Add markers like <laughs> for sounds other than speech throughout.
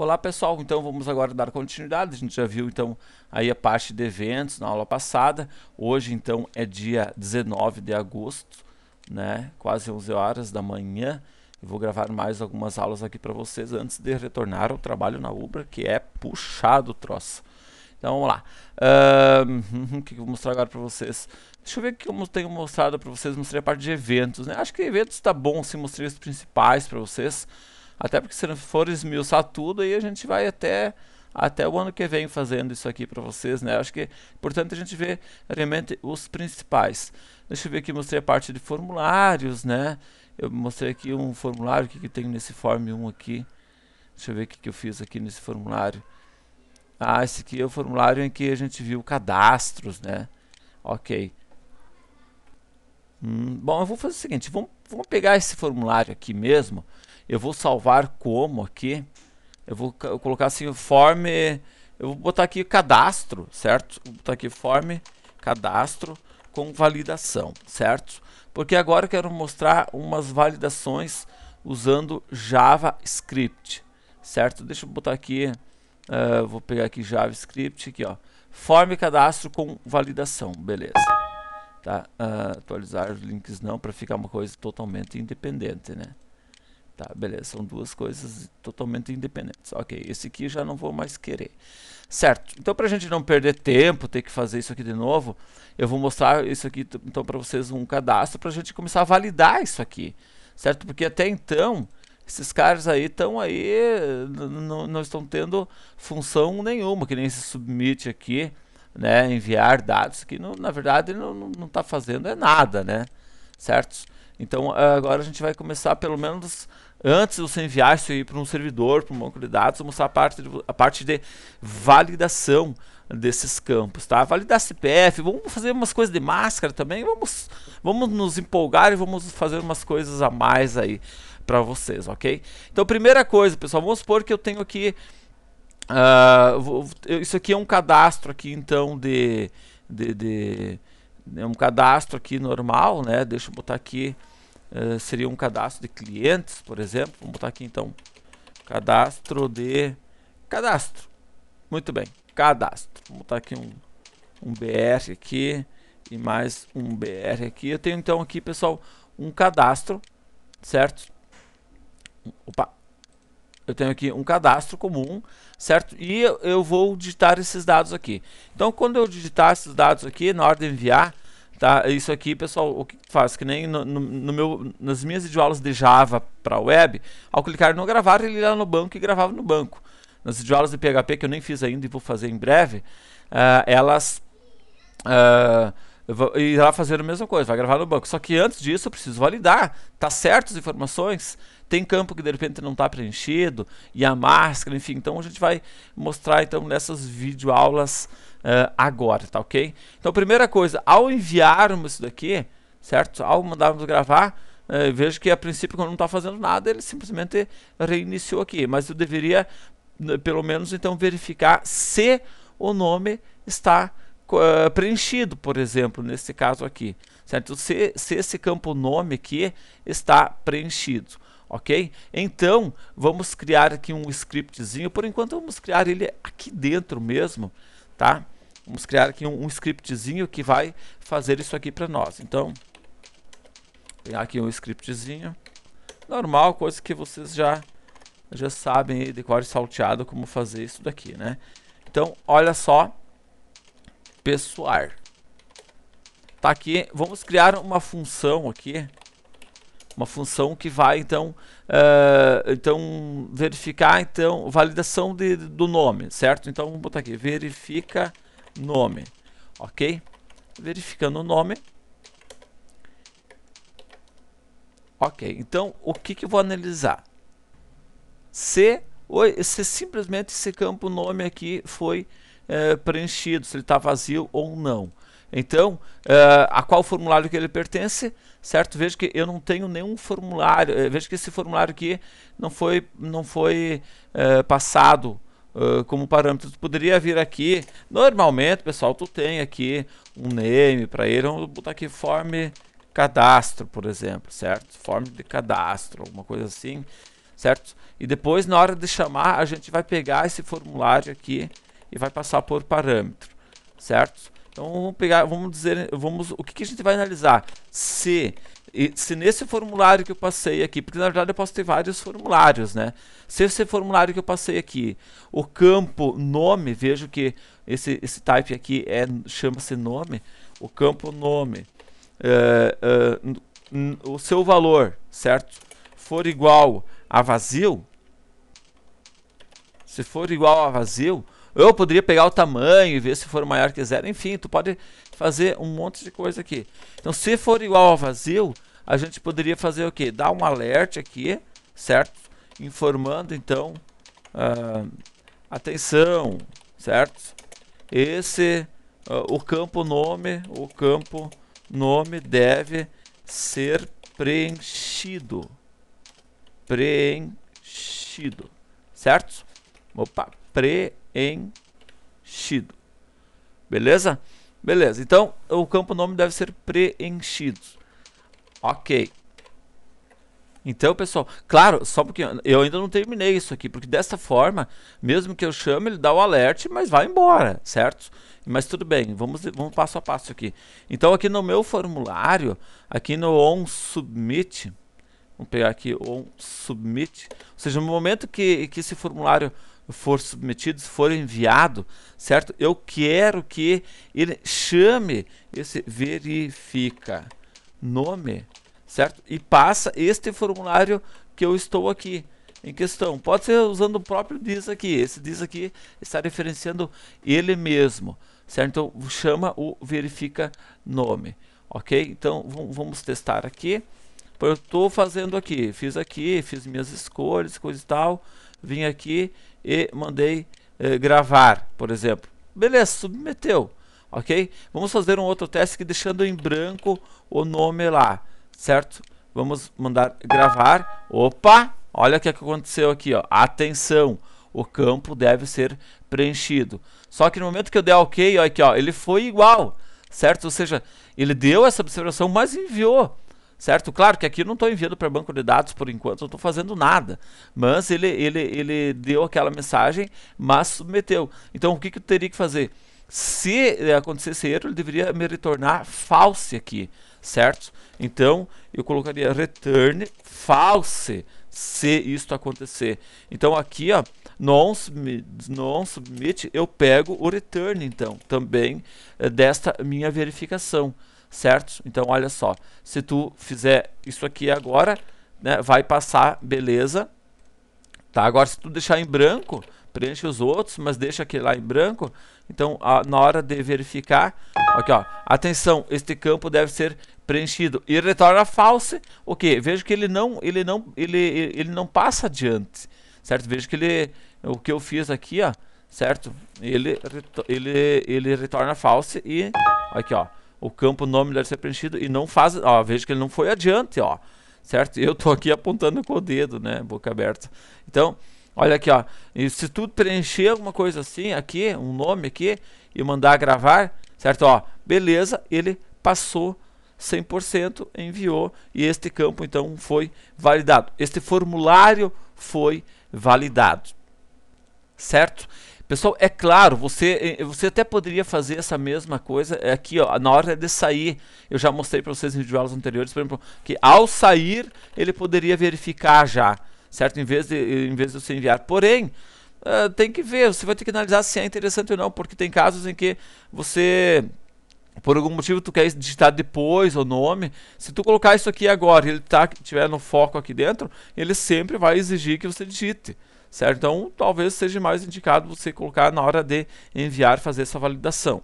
Olá pessoal, então vamos agora dar continuidade. A gente já viu então aí a parte de eventos na aula passada. Hoje então é dia 19 de agosto, né? Quase 11 horas da manhã. Eu vou gravar mais algumas aulas aqui para vocês antes de retornar ao trabalho na Ubra, que é puxado troço. Então vamos lá. <laughs> o que, eu vou mostrar agora para vocês? Deixa eu ver o que eu tenho mostrado para vocês. Mostrei a parte de eventos, né? Acho que eventos está bom, se assim, mostrei os principais para vocês. Até porque se não for esmiuçar tudo, aí a gente vai até até o ano que vem fazendo isso aqui para vocês, né? Acho que é importante a gente ver realmente os principais. Deixa eu ver aqui, mostrei a parte de formulários, né? Eu mostrei aqui um formulário que, que tem nesse Form 1 aqui. Deixa eu ver o que, que eu fiz aqui nesse formulário. Ah, esse aqui é o formulário em que a gente viu cadastros, né? Ok. Hum, bom, eu vou fazer o seguinte, vamos, vamos pegar esse formulário aqui mesmo eu vou salvar como aqui? Eu vou colocar assim, form... Eu vou botar aqui cadastro, certo? Vou botar aqui form, cadastro com validação, certo? Porque agora eu quero mostrar umas validações usando JavaScript, certo? Deixa eu botar aqui, uh, vou pegar aqui JavaScript, aqui ó, form cadastro com validação, beleza. Tá? Uh, atualizar os links não, para ficar uma coisa totalmente independente, né? Tá, beleza, são duas coisas totalmente independentes. Ok, esse aqui já não vou mais querer. Certo, então para a gente não perder tempo, ter que fazer isso aqui de novo, eu vou mostrar isso aqui então para vocês um cadastro para a gente começar a validar isso aqui. Certo, porque até então, esses caras aí estão aí, não estão tendo função nenhuma, que nem esse submit aqui, né, enviar dados, que não, na verdade não está fazendo é nada, né, certo? Então agora a gente vai começar pelo menos antes de você enviar isso aí para um servidor, para um banco de dados, mostrar a parte de, a parte de validação desses campos, tá? Validar CPF, vamos fazer umas coisas de máscara também, vamos, vamos nos empolgar e vamos fazer umas coisas a mais aí para vocês, ok? Então primeira coisa, pessoal, vamos supor que eu tenho aqui, uh, isso aqui é um cadastro aqui então de, de, de é um cadastro aqui normal, né? Deixa eu botar aqui eh, seria um cadastro de clientes, por exemplo. Vamos botar aqui então cadastro de cadastro. Muito bem, cadastro. Vamos botar aqui um, um BR aqui e mais um BR aqui. Eu tenho então aqui, pessoal, um cadastro, certo? Opa. Eu tenho aqui um cadastro comum, certo? E eu vou digitar esses dados aqui. Então, quando eu digitar esses dados aqui, na hora de enviar, Tá? Isso aqui, pessoal, o que faz? Que nem no, no, no meu, nas minhas videoaulas de Java para web, ao clicar no gravar, ele ia no banco e gravava no banco. Nas videoaulas de PHP, que eu nem fiz ainda e vou fazer em breve, uh, elas... Uh, irá fazer a mesma coisa, vai gravar no banco. Só que antes disso eu preciso validar, tá certo as informações? Tem campo que de repente não está preenchido, e a máscara, enfim. Então a gente vai mostrar então nessas videoaulas uh, agora, tá ok? Então primeira coisa, ao enviarmos isso daqui, certo? Ao mandarmos gravar, uh, vejo que a princípio quando não está fazendo nada, ele simplesmente reiniciou aqui. Mas eu deveria, pelo menos então, verificar se o nome está uh, preenchido, por exemplo, nesse caso aqui. Certo? Se, se esse campo nome aqui está preenchido. Ok? Então, vamos criar aqui um scriptzinho. Por enquanto, vamos criar ele aqui dentro mesmo, tá? Vamos criar aqui um, um scriptzinho que vai fazer isso aqui para nós. Então, pegar aqui um scriptzinho. Normal, coisa que vocês já, já sabem de cor salteado como fazer isso daqui, né? Então, olha só pessoar. Tá aqui, vamos criar uma função aqui, uma função que vai então, uh, então verificar então validação de, do nome, certo? Então vamos botar aqui verifica nome, ok? Verificando o nome. Ok, então o que que eu vou analisar? Se, se simplesmente esse campo nome aqui foi é, preenchido, se ele está vazio ou não. Então, é, a qual formulário que ele pertence, certo? Veja que eu não tenho nenhum formulário, é, veja que esse formulário aqui não foi, não foi é, passado como parâmetro. Tu poderia vir aqui, normalmente, pessoal, tu tem aqui um name para ele, vamos botar aqui form cadastro, por exemplo, certo? Form de cadastro, alguma coisa assim, certo? E depois, na hora de chamar, a gente vai pegar esse formulário aqui e vai passar por parâmetro, certo? Então vamos pegar, vamos dizer, vamos, o que, que a gente vai analisar? Se e se nesse formulário que eu passei aqui, porque na verdade eu posso ter vários formulários, né? Se esse formulário que eu passei aqui, o campo nome, vejo que esse, esse type aqui é, chama-se nome, o campo nome, uh, uh, o seu valor, certo? For igual a vazio, se for igual a vazio, eu poderia pegar o tamanho e ver se for maior que zero. Enfim, tu pode fazer um monte de coisa aqui. Então, se for igual ao vazio, a gente poderia fazer o que? Dar um alert aqui, certo? Informando, então, uh, atenção, certo? Esse, uh, o campo nome, o campo nome deve ser preenchido. Preenchido, certo? Opa, preenchido preenchido. Beleza? Beleza. Então, o campo nome deve ser preenchido. Ok. Então, pessoal, claro, só porque eu ainda não terminei isso aqui, porque dessa forma, mesmo que eu chame, ele dá o alerta, mas vai embora, certo? Mas tudo bem, vamos, vamos passo a passo aqui. Então, aqui no meu formulário, aqui no on submit, Vamos pegar aqui o submit. Ou seja, no momento que, que esse formulário for submetido, for enviado, certo? Eu quero que ele chame esse verifica nome, certo? E passa este formulário que eu estou aqui em questão. Pode ser usando o próprio diz aqui. Esse diz aqui está referenciando ele mesmo, certo? Então chama o verifica nome, ok? Então vamos testar aqui eu estou fazendo aqui, fiz aqui, fiz minhas escolhas, coisa e tal, vim aqui e mandei eh, gravar, por exemplo. Beleza, submeteu, ok? Vamos fazer um outro teste aqui, deixando em branco o nome lá, certo? Vamos mandar gravar, opa, olha o que aconteceu aqui, ó. atenção, o campo deve ser preenchido. Só que no momento que eu der ok, ó, aqui, ó, ele foi igual, certo? Ou seja, ele deu essa observação, mas enviou certo? Claro que aqui eu não estou enviando para banco de dados por enquanto, não estou fazendo nada, mas ele, ele, ele deu aquela mensagem, mas submeteu. Então o que, que eu teria que fazer? Se acontecesse erro, ele deveria me retornar false aqui, certo? Então eu colocaria return false se isto acontecer. Então aqui, ó, non submit, non submit eu pego o return então também eh, desta minha verificação certo? Então olha só, se tu fizer isso aqui agora, né, vai passar, beleza. Tá, agora se tu deixar em branco, preenche os outros, mas deixa aquele lá em branco. Então, a, na hora de verificar, aqui ó, atenção, este campo deve ser preenchido e retorna false. O que? Vejo que ele não, ele não, ele, ele não passa adiante, certo? Vejo que ele, o que eu fiz aqui, ó, certo? Ele, ele, ele retorna false e aqui ó, o campo nome deve ser preenchido e não faz, ó, veja que ele não foi adiante, ó, certo? Eu tô aqui apontando com o dedo, né, boca aberta. Então, olha aqui, ó, e se tu preencher alguma coisa assim aqui, um nome aqui e mandar gravar, certo? Ó, beleza, ele passou 100%, enviou e este campo então foi validado. Este formulário foi validado. Certo? Pessoal, é claro, você, eh, eh, você até poderia fazer essa mesma coisa é aqui, ó, na hora de sair. Eu já mostrei para vocês em videoaulas anteriores, por exemplo, que ao sair ele poderia verificar já, certo? Em vez de, em vez de você enviar. Porém, uh, tem que ver, você vai ter que analisar se é interessante ou não, porque tem casos em que você por algum motivo tu quer digitar depois o nome, se tu colocar isso aqui agora e ele tá, tiver no foco aqui dentro, ele sempre vai exigir que você digite certo? Então, talvez seja mais indicado você colocar na hora de enviar, fazer essa validação,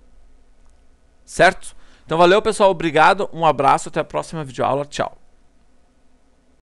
certo? Então, valeu pessoal, obrigado, um abraço, até a próxima videoaula, tchau!